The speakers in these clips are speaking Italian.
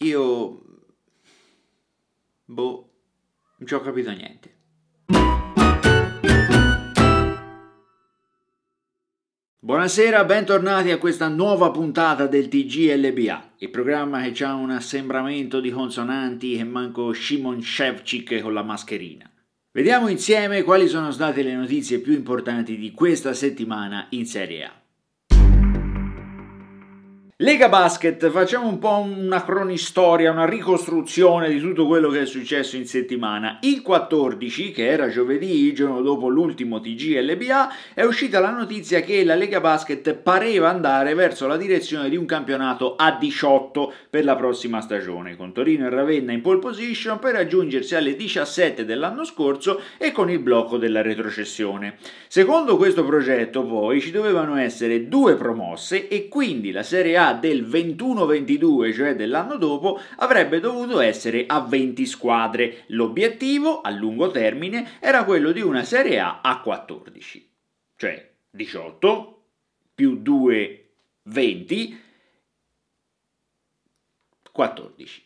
Io... Boh, non ci ho capito niente. Buonasera, bentornati a questa nuova puntata del TGLBA, il programma che ha un assembramento di consonanti e manco Shimon Shevchik con la mascherina. Vediamo insieme quali sono state le notizie più importanti di questa settimana in Serie A. Lega Basket, facciamo un po' una cronistoria, una ricostruzione di tutto quello che è successo in settimana. Il 14, che era giovedì, il giorno dopo l'ultimo TG LBA, è uscita la notizia che la Lega Basket pareva andare verso la direzione di un campionato a 18 per la prossima stagione, con Torino e Ravenna in pole position per raggiungersi alle 17 dell'anno scorso e con il blocco della retrocessione. Secondo questo progetto, poi, ci dovevano essere due promosse e quindi la Serie A del 21-22, cioè dell'anno dopo, avrebbe dovuto essere a 20 squadre. L'obiettivo a lungo termine era quello di una Serie A a 14, cioè 18 più 2, 20, 14.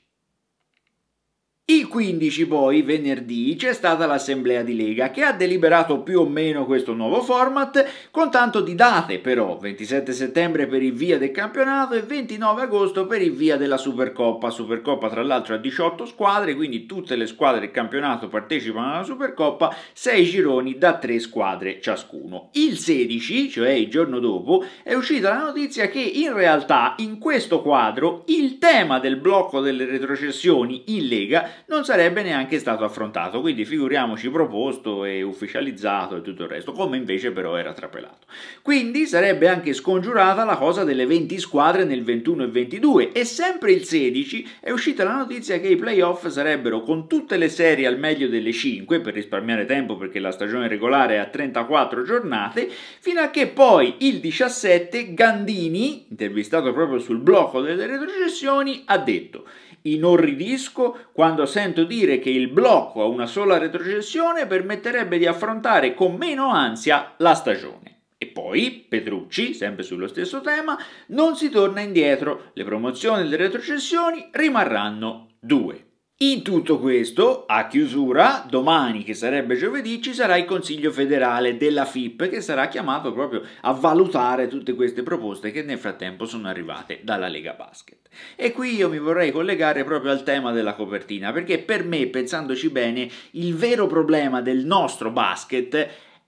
Il 15 poi, venerdì, c'è stata l'assemblea di Lega che ha deliberato più o meno questo nuovo format con tanto di date però, 27 settembre per il via del campionato e 29 agosto per il via della Supercoppa, Supercoppa tra l'altro ha 18 squadre, quindi tutte le squadre del campionato partecipano alla Supercoppa, 6 gironi da 3 squadre ciascuno. Il 16, cioè il giorno dopo, è uscita la notizia che in realtà in questo quadro il tema del blocco delle retrocessioni in Lega non sarebbe neanche stato affrontato, quindi figuriamoci proposto e ufficializzato e tutto il resto, come invece però era trapelato. Quindi sarebbe anche scongiurata la cosa delle 20 squadre nel 21 e 22 e sempre il 16 è uscita la notizia che i playoff sarebbero con tutte le serie al meglio delle 5 per risparmiare tempo perché la stagione regolare è a 34 giornate, fino a che poi il 17 Gandini, intervistato proprio sul blocco delle retrocessioni, ha detto inorridisco quando sento dire che il blocco a una sola retrocessione permetterebbe di affrontare con meno ansia la stagione. E poi, Petrucci, sempre sullo stesso tema, non si torna indietro, le promozioni e le retrocessioni rimarranno due. In tutto questo, a chiusura, domani che sarebbe giovedì, ci sarà il Consiglio federale della FIP che sarà chiamato proprio a valutare tutte queste proposte che nel frattempo sono arrivate dalla Lega Basket. E qui io mi vorrei collegare proprio al tema della copertina, perché per me, pensandoci bene, il vero problema del nostro basket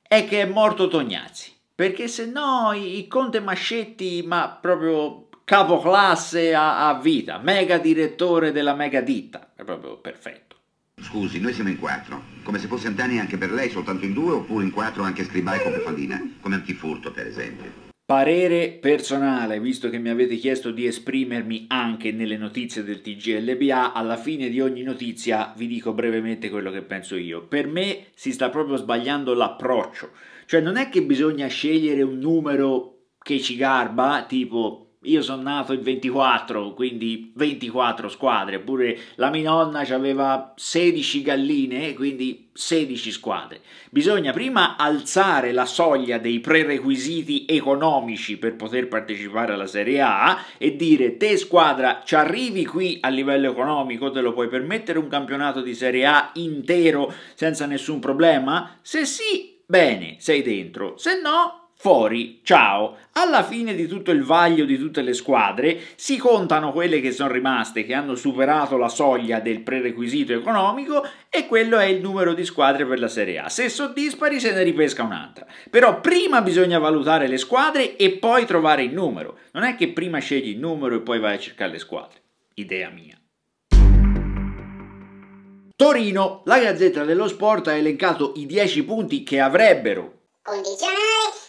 è che è morto Tognazzi. Perché se no, il Conte Mascetti, ma proprio capoclasse a, a vita, mega direttore della mega ditta, è proprio perfetto. Scusi, noi siamo in quattro. Come se fosse anni anche per lei, soltanto in due, oppure in quattro anche scribai come Pefallina, come antifurto per esempio. Parere personale, visto che mi avete chiesto di esprimermi anche nelle notizie del TGLBA, alla fine di ogni notizia vi dico brevemente quello che penso io. Per me si sta proprio sbagliando l'approccio, cioè non è che bisogna scegliere un numero che ci garba, tipo io sono nato il 24, quindi 24 squadre, oppure la mia nonna aveva 16 galline, quindi 16 squadre. Bisogna prima alzare la soglia dei prerequisiti economici per poter partecipare alla Serie A e dire te squadra ci arrivi qui a livello economico, te lo puoi permettere un campionato di Serie A intero senza nessun problema? Se sì, bene, sei dentro, se no fuori, ciao. Alla fine di tutto il vaglio di tutte le squadre si contano quelle che sono rimaste, che hanno superato la soglia del prerequisito economico e quello è il numero di squadre per la Serie A. Se sono se ne ripesca un'altra. Però prima bisogna valutare le squadre e poi trovare il numero. Non è che prima scegli il numero e poi vai a cercare le squadre. Idea mia. Torino, la Gazzetta dello Sport ha elencato i 10 punti che avrebbero condizionale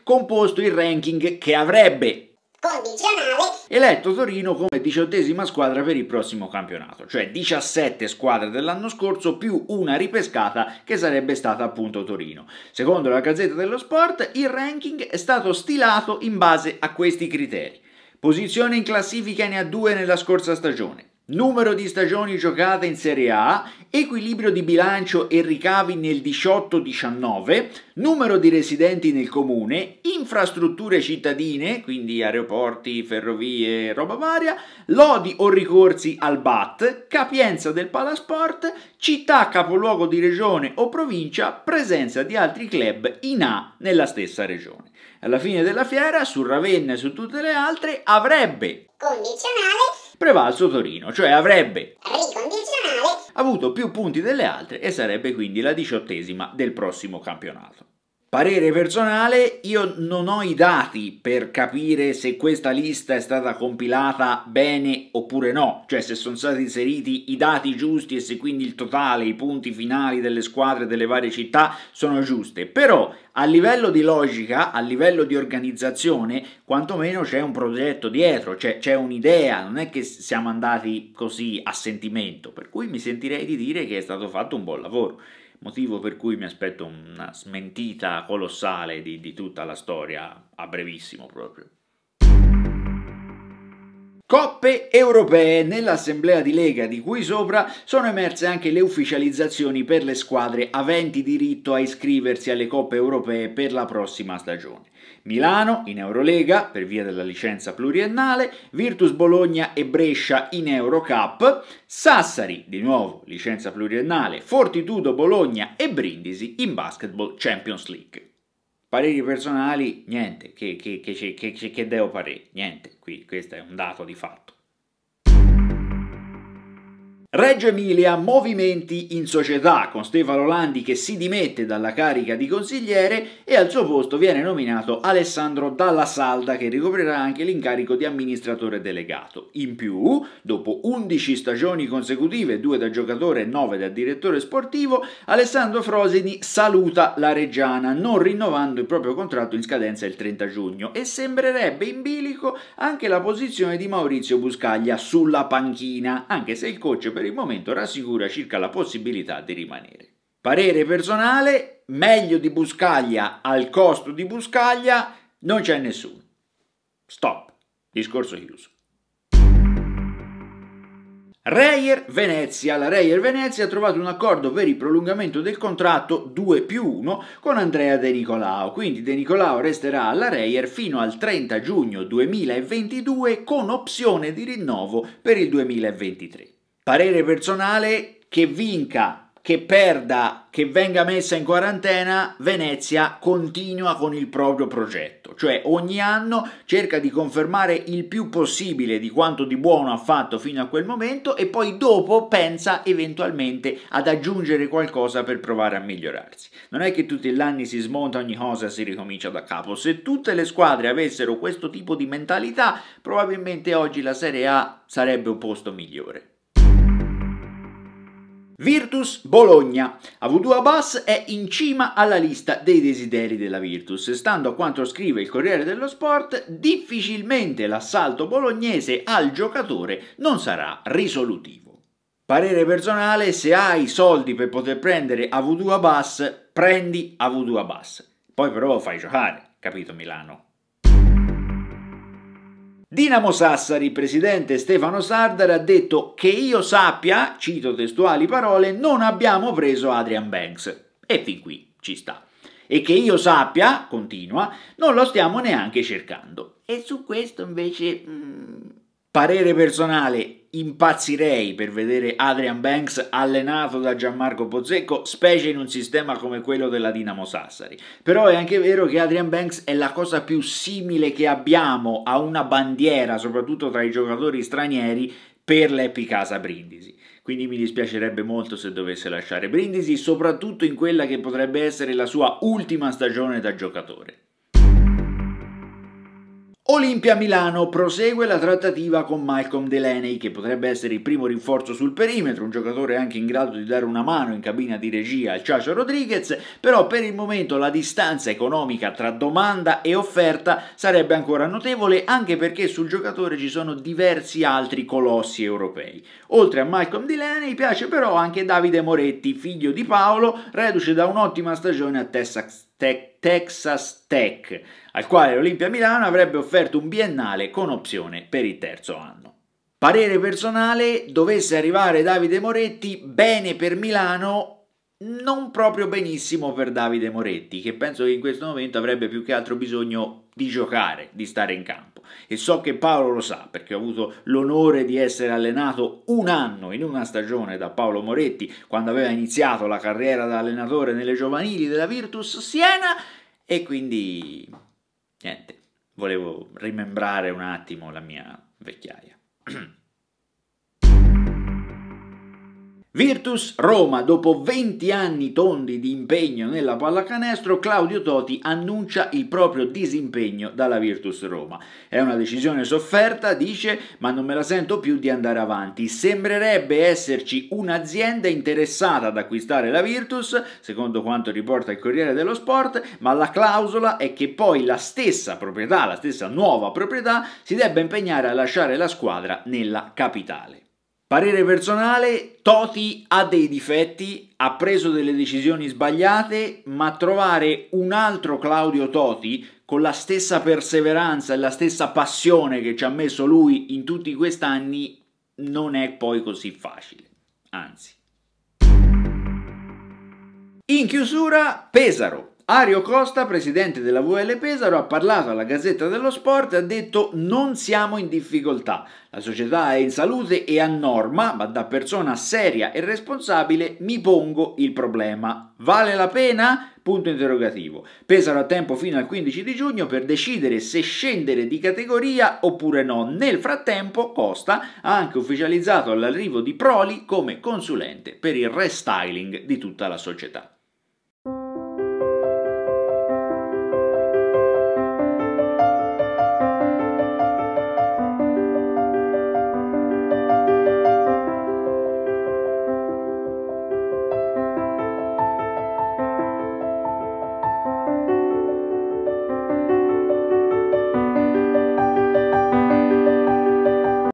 composto il ranking che avrebbe condizionale eletto Torino come diciottesima squadra per il prossimo campionato, cioè 17 squadre dell'anno scorso più una ripescata che sarebbe stata appunto Torino. Secondo la Gazzetta dello Sport il ranking è stato stilato in base a questi criteri. Posizione in classifica ne ha due nella scorsa stagione, Numero di stagioni giocate in Serie A, equilibrio di bilancio e ricavi nel 18-19, numero di residenti nel comune, infrastrutture cittadine, quindi aeroporti, ferrovie, roba varia, lodi o ricorsi al BAT, capienza del palasport, città capoluogo di regione o provincia, presenza di altri club in A nella stessa regione. Alla fine della fiera, su Ravenna e su tutte le altre, avrebbe condizionale prevalso Torino, cioè avrebbe avuto più punti delle altre e sarebbe quindi la diciottesima del prossimo campionato. Parere personale, io non ho i dati per capire se questa lista è stata compilata bene oppure no, cioè se sono stati inseriti i dati giusti e se quindi il totale, i punti finali delle squadre delle varie città sono giuste, però a livello di logica, a livello di organizzazione, quantomeno c'è un progetto dietro, c'è, cioè, c'è un'idea, non è che siamo andati così a sentimento, per cui mi sentirei di dire che è stato fatto un buon lavoro motivo per cui mi aspetto una smentita colossale di, di tutta la storia a brevissimo proprio. Coppe europee. Nell'assemblea di Lega di cui sopra sono emerse anche le ufficializzazioni per le squadre aventi diritto a iscriversi alle coppe europee per la prossima stagione. Milano in Eurolega per via della licenza pluriennale, Virtus Bologna e Brescia in Eurocup, Sassari di nuovo licenza pluriennale, Fortitudo Bologna e Brindisi in Basketball Champions League. Pareri personali, niente, che, che, che, che devo parere? Niente, qui questo è un dato di fatto. Reggio Emilia, movimenti in società, con Stefano Landi che si dimette dalla carica di consigliere e al suo posto viene nominato Alessandro Dalla Salda che ricoprirà anche l'incarico di amministratore delegato. In più, dopo 11 stagioni consecutive, 2 da giocatore e 9 da direttore sportivo, Alessandro Frosini saluta la Reggiana, non rinnovando il proprio contratto in scadenza il 30 giugno e sembrerebbe in bilico anche la posizione di Maurizio Buscaglia sulla panchina, anche se il coach per per il momento rassicura circa la possibilità di rimanere. Parere personale, meglio di Buscaglia al costo di Buscaglia, non c'è nessuno. Stop. Discorso chiuso. Reyer Venezia. La Reyer Venezia ha trovato un accordo per il prolungamento del contratto 2 più 1 con Andrea De Nicolao. Quindi De Nicolao resterà alla Reyer fino al 30 giugno 2022 con opzione di rinnovo per il 2023 parere personale che vinca, che perda, che venga messa in quarantena, Venezia continua con il proprio progetto, cioè ogni anno cerca di confermare il più possibile di quanto di buono ha fatto fino a quel momento e poi dopo pensa eventualmente ad aggiungere qualcosa per provare a migliorarsi. Non è che tutti gli anni si smonta ogni cosa si ricomincia da capo, se tutte le squadre avessero questo tipo di mentalità probabilmente oggi la Serie A sarebbe un posto migliore. Virtus Bologna. Avudu Abbas è in cima alla lista dei desideri della Virtus. Stando a quanto scrive il Corriere dello Sport, difficilmente l'assalto bolognese al giocatore non sarà risolutivo. Parere personale, se hai i soldi per poter prendere Avudu Abbas, prendi Avudu Abbas. Poi però fai giocare, capito Milano? Dinamo Sassari, presidente Stefano Sardar, ha detto che io sappia, cito testuali parole, non abbiamo preso Adrian Banks. E fin qui ci sta. E che io sappia, continua, non lo stiamo neanche cercando. E su questo invece... Mm Parere personale, impazzirei per vedere Adrian Banks allenato da Gianmarco Pozzecco, specie in un sistema come quello della Dinamo Sassari. Però è anche vero che Adrian Banks è la cosa più simile che abbiamo a una bandiera, soprattutto tra i giocatori stranieri, per l'Epicasa Brindisi. Quindi mi dispiacerebbe molto se dovesse lasciare Brindisi, soprattutto in quella che potrebbe essere la sua ultima stagione da giocatore. Olimpia Milano prosegue la trattativa con Malcolm Delaney, che potrebbe essere il primo rinforzo sul perimetro, un giocatore anche in grado di dare una mano in cabina di regia al Ciacio Rodriguez, però per il momento la distanza economica tra domanda e offerta sarebbe ancora notevole, anche perché sul giocatore ci sono diversi altri colossi europei. Oltre a Malcolm Delaney piace però anche Davide Moretti, figlio di Paolo, reduce da un'ottima stagione a Tessa Tech Texas Tech, al quale l'Olimpia Milano avrebbe offerto un biennale con opzione per il terzo anno. Parere personale, dovesse arrivare Davide Moretti, bene per Milano, non proprio benissimo per Davide Moretti, che penso che in questo momento avrebbe più che altro bisogno di giocare, di stare in campo. E so che Paolo lo sa, perché ho avuto l'onore di essere allenato un anno in una stagione da Paolo Moretti, quando aveva iniziato la carriera da allenatore nelle giovanili della Virtus Siena, e quindi niente, volevo rimembrare un attimo la mia vecchiaia. Virtus Roma, dopo 20 anni tondi di impegno nella pallacanestro, Claudio Toti annuncia il proprio disimpegno dalla Virtus Roma. È una decisione sofferta, dice, ma non me la sento più di andare avanti. Sembrerebbe esserci un'azienda interessata ad acquistare la Virtus, secondo quanto riporta il Corriere dello Sport, ma la clausola è che poi la stessa proprietà, la stessa nuova proprietà, si debba impegnare a lasciare la squadra nella capitale. Parere personale, Toti ha dei difetti, ha preso delle decisioni sbagliate, ma trovare un altro Claudio Toti con la stessa perseveranza e la stessa passione che ci ha messo lui in tutti questi anni non è poi così facile, anzi. In chiusura, Pesaro, Ario Costa, presidente della VL Pesaro, ha parlato alla Gazzetta dello Sport e ha detto non siamo in difficoltà, la società è in salute e a norma, ma da persona seria e responsabile mi pongo il problema. Vale la pena? Punto interrogativo. Pesaro ha tempo fino al 15 di giugno per decidere se scendere di categoria oppure no. Nel frattempo Costa ha anche ufficializzato l'arrivo di Proli come consulente per il restyling di tutta la società.